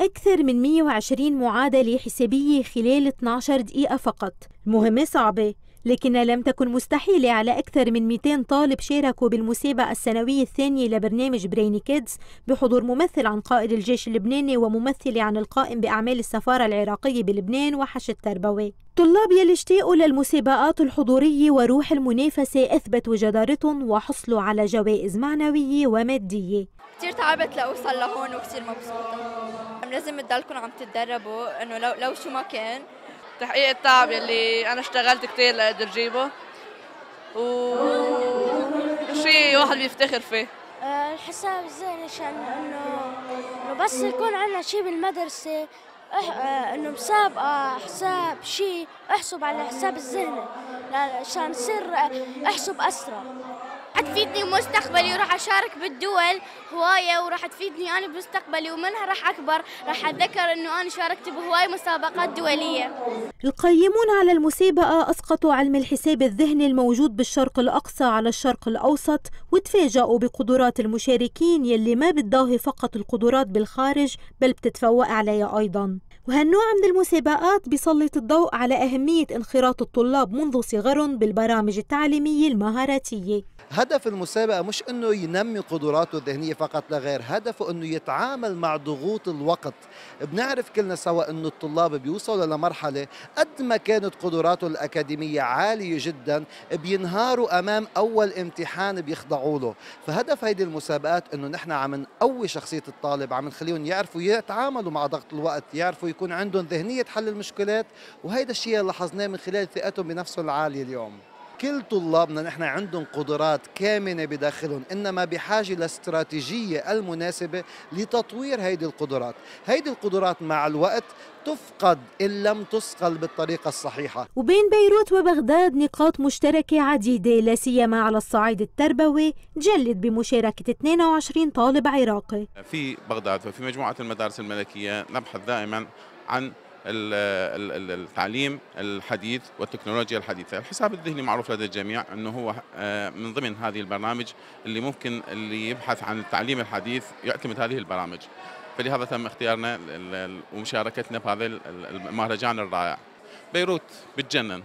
أكثر من 120 معادلة حسابية خلال 12 دقيقة فقط مهمة صعبة لكن لم تكن مستحيلة على أكثر من 200 طالب شاركوا بالمسابقة السنوية الثانية لبرنامج بريني كيدز بحضور ممثل عن قائد الجيش اللبناني وممثلة عن القائم بأعمال السفارة العراقية بلبنان وحش التربوي طلاب يلي اشتاقوا للمسابقات الحضورية وروح المنافسة أثبتوا جدارتهم وحصلوا على جوائز معنوية ومادية كتير تعبت لأوصل لهون وكتير مبسوطة لازم تضلكم عم تتدربوا إنه لو لو شو ما كان تحقيق التعب يلي انا اشتغلت كثير لاقدر جيبه وشيء واحد بيفتخر فيه آه، الحساب الذهني عشان انه بس يكون عندنا شيء بالمدرسه أح... آه، انه مسابقه حساب آه، شيء احسب على الحساب الذهني عشان نصير احسب اسرع تفيدني بمستقبلي وراح اشارك بالدول هوايه وراح تفيدني انا بمستقبلي ومنها راح اكبر راح اتذكر انه انا شاركت بهواي مسابقات دوليه. القيمون على المسابقه اسقطوا علم الحساب الذهني الموجود بالشرق الاقصى على الشرق الاوسط وتفاجؤوا بقدرات المشاركين يلي ما بتضاهي فقط القدرات بالخارج بل بتتفوق عليها ايضا. وهالنوع من المسابقات بيسلط الضوء على أهمية انخراط الطلاب منذ صغرهم بالبرامج التعليمية المهاراتية هدف المسابقة مش أنه ينمي قدراته الذهنية فقط لا غير هدفه أنه يتعامل مع ضغوط الوقت بنعرف كلنا سوا أنه الطلاب بيوصلوا لمرحلة قد ما كانت قدراته الأكاديمية عالية جدا بينهاروا أمام أول امتحان بيخضعوا له فهدف هيدي المسابقات أنه نحن عم نقوي شخصية الطالب عم نخليهم يعرفوا يتعاملوا مع ضغط الوقت يعرفوا يكون عندهم ذهنية حل المشكلات وهيدا الشيء لاحظناه من خلال ثقتهم بنفسهم العالية اليوم كل طلابنا نحن عندهم قدرات كامنه بداخلهم انما بحاجه لاستراتيجية المناسبه لتطوير هيدي القدرات هيدي القدرات مع الوقت تفقد ان لم تصقل بالطريقه الصحيحه وبين بيروت وبغداد نقاط مشتركه عديده لا سيما على الصعيد التربوي جلد بمشاركه 22 طالب عراقي في بغداد وفي مجموعه المدارس الملكيه نبحث دائما عن التعليم الحديث والتكنولوجيا الحديثة الحساب الذهني معروف لدى الجميع أنه هو آه، من ضمن هذه البرنامج اللي ممكن اللي يبحث عن التعليم الحديث يعتمد هذه البرامج فلهذا تم اختيارنا ومشاركتنا في هذا المهرجان الرائع بيروت بتجنن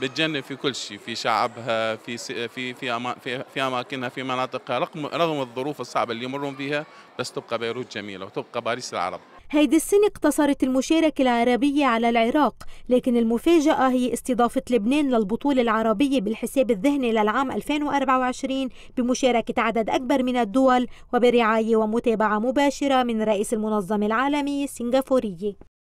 بتجنن في كل شيء في شعبها في في في, في في اماكنها في مناطقها رغم رغم الظروف الصعبه اللي يمرون فيها بس تبقى بيروت جميله وتبقى باريس العرب هيدي السنة اقتصرت المشاركة العربية على العراق لكن المفاجأة هي استضافة لبنان للبطولة العربية بالحساب الذهني للعام 2024 بمشاركة عدد أكبر من الدول وبرعاية ومتابعة مباشرة من رئيس المنظمة العالمية السنغافورية